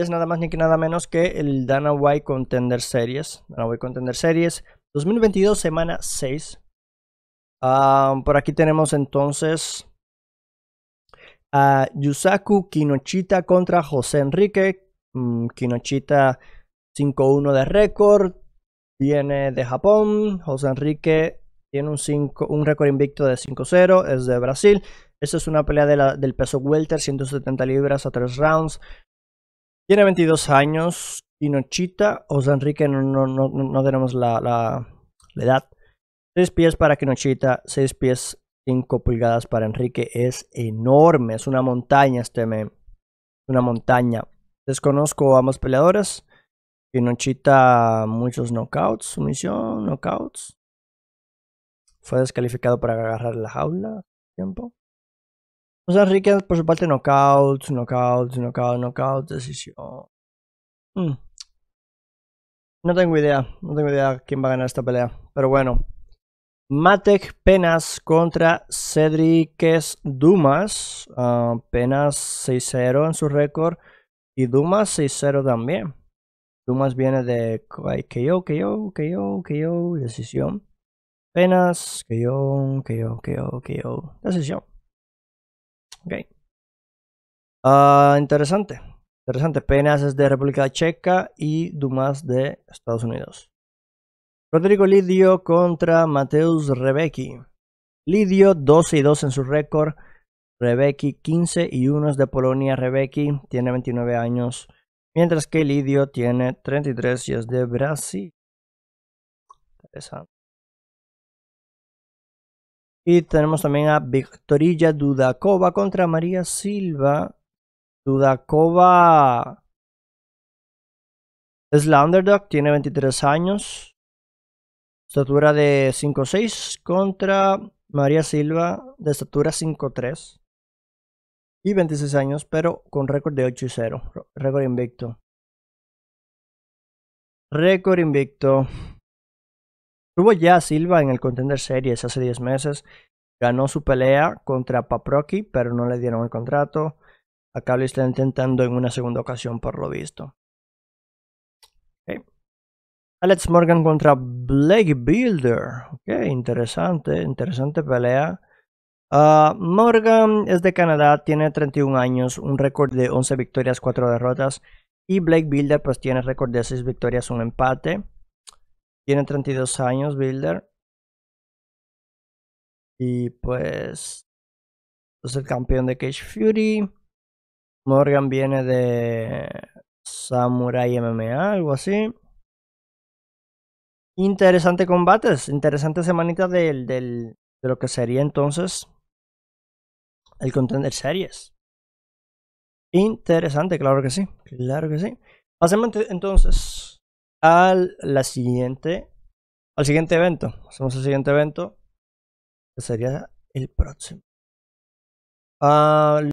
es nada más ni que nada menos que el Dana White Contender Series. Dana White Contender Series 2022, semana 6. Ah, por aquí tenemos entonces a Yusaku Kinochita contra José Enrique. Mm, Kinochita 5-1 de récord. Viene de Japón. José Enrique tiene un, récord invicto de 5-0. Es de Brasil. Esta es una pelea del peso welter, 170 libras a 3 rounds. Tiene 22 años, Kinochita o Enrique no, no, no, tenemos la, la, edad. 6 pies para Kinochita, 6 pies 5 pulgadas para Enrique. Es enorme, es una montaña este meme. Una montaña. Desconozco a ambos peleadores. Kinochita, muchos knockouts, sumisión, knockouts. Fue descalificado para agarrar la jaula. Tiempo. O sea, Rickens, por su parte, knockouts, nocaut, knockouts, knockouts, decisión. Hmm. No tengo idea, no tengo idea quién va a ganar esta pelea. Pero bueno. Matek Penas contra Cedriques Dumas. Ah, Penas 6-0 en su récord. Y Dumas 6-0 también. Dumas viene de KO, KO, KO, KO, decisión. Penas, KO, KO, KO, KO, decisión. Ok. Ah, interesante. Interesante. Penas es de República Checa y Dumas de Estados Unidos. Rodrigo Lidio contra Mateus Rebecki. Lidio 12 y 2 en su récord. Rebecki 15 y 1 es de Polonia. Rebecki tiene 29 años. Mientras que Lidio tiene 33 y es de Brasil. Interesante. Y tenemos también a Victorilla Dudakova contra María Silva. Dudakova es la underdog, tiene 23 años. Estatura de 5'6 contra María Silva de estatura 5'3 y 26 años, pero con récord de 8 0, récord invicto. Récord invicto. Tuvo ya Silva en el Contender Series hace 10 meses. Ganó su pelea contra paproki pero no le dieron el contrato. Acá lo está intentando en una segunda ocasión, por lo visto. Alex Morgan contra Blake Builder. Ok, interesante, interesante pelea. Ah, Morgan es de Canadá, tiene 31 años, un récord de 11 victorias, 4 derrotas. Y Blake Builder pues tiene récord de 6 victorias, un empate. Tiene 32 años, Builder. Y pues es el campeón de Cage Fury. Morgan viene de Samurai MMA, algo así. Interesante combates, interesante semanita del, del, de lo que sería entonces el Contender Series. Interesante, claro que sí, claro que sí. Pasemos entonces al la siguiente al siguiente evento. somos el siguiente evento que sería el próximo. Ah,